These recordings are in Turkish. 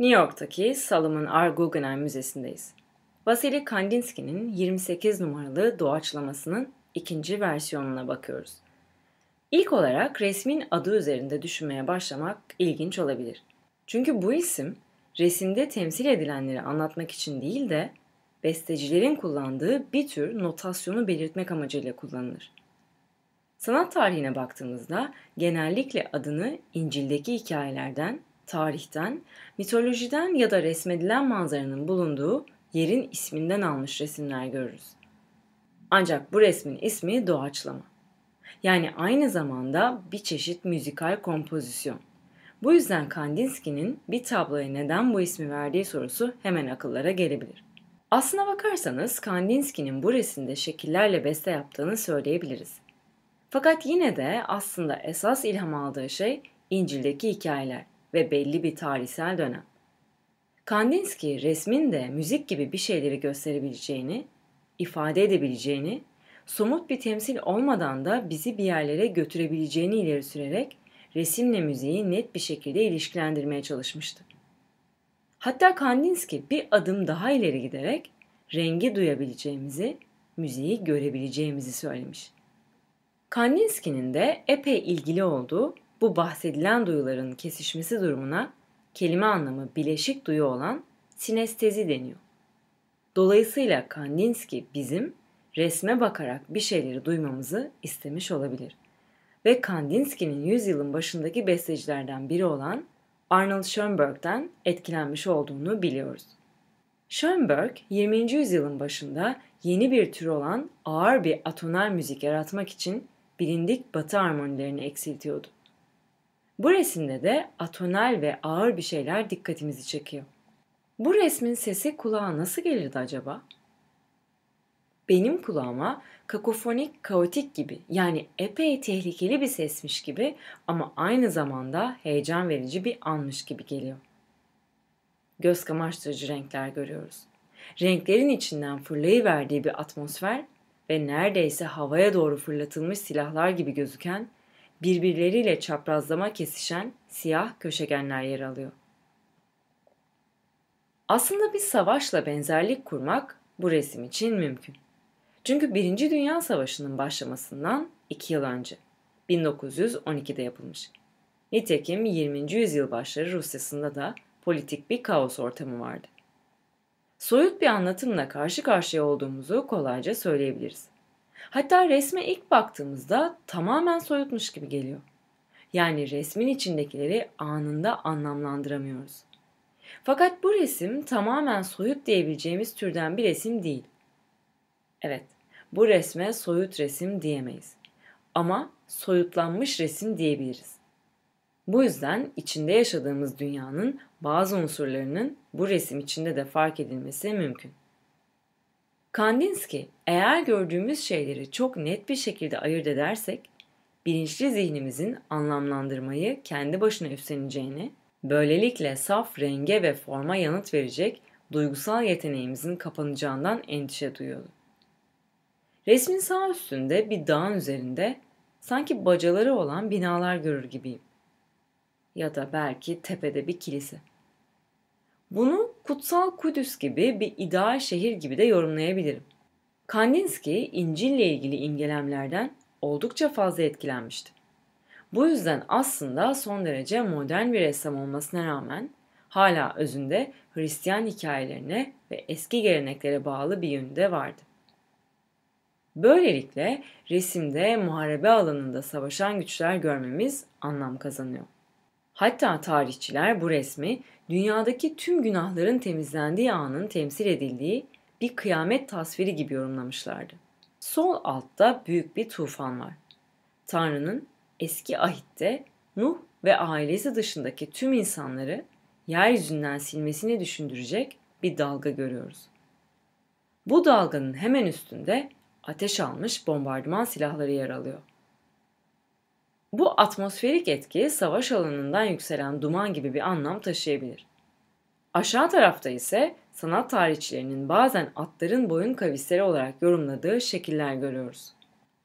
New York'taki Solomon R. Guggenheim Müzesi'ndeyiz. Vasily Kandinsky'nin 28 numaralı doğaçlamasının ikinci versiyonuna bakıyoruz. İlk olarak resmin adı üzerinde düşünmeye başlamak ilginç olabilir. Çünkü bu isim resimde temsil edilenleri anlatmak için değil de bestecilerin kullandığı bir tür notasyonu belirtmek amacıyla kullanılır. Sanat tarihine baktığımızda genellikle adını İncil'deki hikayelerden tarihten, mitolojiden ya da resmedilen manzaranın bulunduğu yerin isminden almış resimler görürüz. Ancak bu resmin ismi doğaçlama. Yani aynı zamanda bir çeşit müzikal kompozisyon. Bu yüzden Kandinsky'nin bir tabloya neden bu ismi verdiği sorusu hemen akıllara gelebilir. Aslına bakarsanız Kandinsky'nin bu resimde şekillerle beste yaptığını söyleyebiliriz. Fakat yine de aslında esas ilham aldığı şey İncil'deki hikayeler ve belli bir tarihsel dönem. Kandinsky resmin de müzik gibi bir şeyleri gösterebileceğini, ifade edebileceğini, somut bir temsil olmadan da bizi bir yerlere götürebileceğini ileri sürerek resimle müziği net bir şekilde ilişkilendirmeye çalışmıştı. Hatta Kandinsky bir adım daha ileri giderek rengi duyabileceğimizi, müziği görebileceğimizi söylemiş. Kandinsky'nin de epey ilgili olduğu bu bahsedilen duyuların kesişmesi durumuna kelime anlamı bileşik duyu olan sinestezi deniyor. Dolayısıyla Kandinsky bizim resme bakarak bir şeyleri duymamızı istemiş olabilir. Ve Kandinsky'nin yüzyılın başındaki bestecilerden biri olan Arnold Schoenberg'den etkilenmiş olduğunu biliyoruz. Schoenberg 20. yüzyılın başında yeni bir tür olan ağır bir atonal müzik yaratmak için bilindik batı harmonilerini eksiltiyordu. Bu resimde de atonal ve ağır bir şeyler dikkatimizi çekiyor. Bu resmin sesi kulağa nasıl gelirdi acaba? Benim kulağıma kakofonik, kaotik gibi yani epey tehlikeli bir sesmiş gibi ama aynı zamanda heyecan verici bir anmış gibi geliyor. Göz kamaştırıcı renkler görüyoruz. Renklerin içinden fırlayıverdiği bir atmosfer ve neredeyse havaya doğru fırlatılmış silahlar gibi gözüken birbirleriyle çaprazlama kesişen siyah köşegenler yer alıyor. Aslında bir savaşla benzerlik kurmak bu resim için mümkün. Çünkü Birinci Dünya Savaşı'nın başlamasından 2 yıl önce, 1912'de yapılmış. Nitekim 20. yüzyıl başları Rusya'sında da politik bir kaos ortamı vardı. Soyut bir anlatımla karşı karşıya olduğumuzu kolayca söyleyebiliriz. Hatta resme ilk baktığımızda tamamen soyutmuş gibi geliyor. Yani resmin içindekileri anında anlamlandıramıyoruz. Fakat bu resim tamamen soyut diyebileceğimiz türden bir resim değil. Evet, bu resme soyut resim diyemeyiz. Ama soyutlanmış resim diyebiliriz. Bu yüzden içinde yaşadığımız dünyanın bazı unsurlarının bu resim içinde de fark edilmesi mümkün. Kandinsky, eğer gördüğümüz şeyleri çok net bir şekilde ayırt edersek, bilinçli zihnimizin anlamlandırmayı kendi başına üstleneceğini, böylelikle saf renge ve forma yanıt verecek duygusal yeteneğimizin kapanacağından endişe duyuyordu. Resmin sağ üstünde bir dağın üzerinde sanki bacaları olan binalar görür gibiyim. Ya da belki tepede bir kilise. Bunu Kutsal Kudüs gibi bir ideal şehir gibi de yorumlayabilirim. Kandinsky, İncil'le ilgili imgelemlerden oldukça fazla etkilenmişti. Bu yüzden aslında son derece modern bir ressam olmasına rağmen hala özünde Hristiyan hikayelerine ve eski geleneklere bağlı bir yönde vardı. Böylelikle resimde muharebe alanında savaşan güçler görmemiz anlam kazanıyor. Hatta tarihçiler bu resmi dünyadaki tüm günahların temizlendiği anın temsil edildiği bir kıyamet tasviri gibi yorumlamışlardı. Sol altta büyük bir tufan var. Tanrı'nın eski ahitte Nuh ve ailesi dışındaki tüm insanları yeryüzünden silmesini düşündürecek bir dalga görüyoruz. Bu dalganın hemen üstünde ateş almış bombardıman silahları yer alıyor. Bu atmosferik etki savaş alanından yükselen duman gibi bir anlam taşıyabilir. Aşağı tarafta ise sanat tarihçilerinin bazen atların boyun kavisleri olarak yorumladığı şekiller görüyoruz.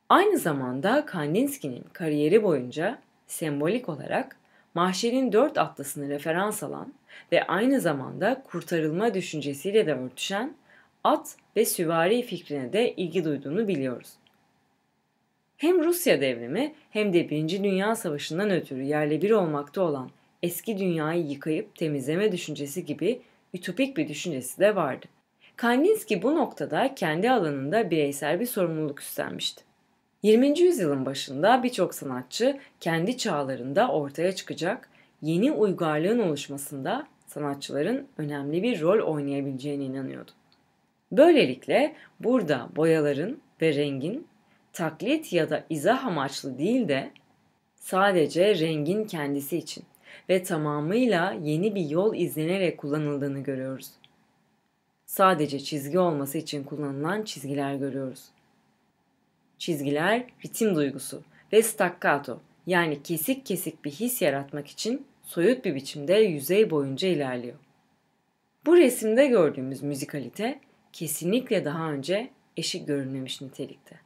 Aynı zamanda Kandinsky'nin kariyeri boyunca sembolik olarak mahşerin dört atlısını referans alan ve aynı zamanda kurtarılma düşüncesiyle de örtüşen at ve süvari fikrine de ilgi duyduğunu biliyoruz. Hem Rusya devrimi hem de Birinci Dünya Savaşı'ndan ötürü yerle bir olmakta olan eski dünyayı yıkayıp temizleme düşüncesi gibi ütopik bir düşüncesi de vardı. Kandinsky bu noktada kendi alanında bireysel bir sorumluluk üstlenmişti. 20. yüzyılın başında birçok sanatçı kendi çağlarında ortaya çıkacak yeni uygarlığın oluşmasında sanatçıların önemli bir rol oynayabileceğine inanıyordu. Böylelikle burada boyaların ve rengin taklit ya da izah amaçlı değil de sadece rengin kendisi için ve tamamıyla yeni bir yol izlenerek kullanıldığını görüyoruz. Sadece çizgi olması için kullanılan çizgiler görüyoruz. Çizgiler ritim duygusu ve staccato yani kesik kesik bir his yaratmak için soyut bir biçimde yüzey boyunca ilerliyor. Bu resimde gördüğümüz müzikalite kesinlikle daha önce eşik görünmemiş nitelikte.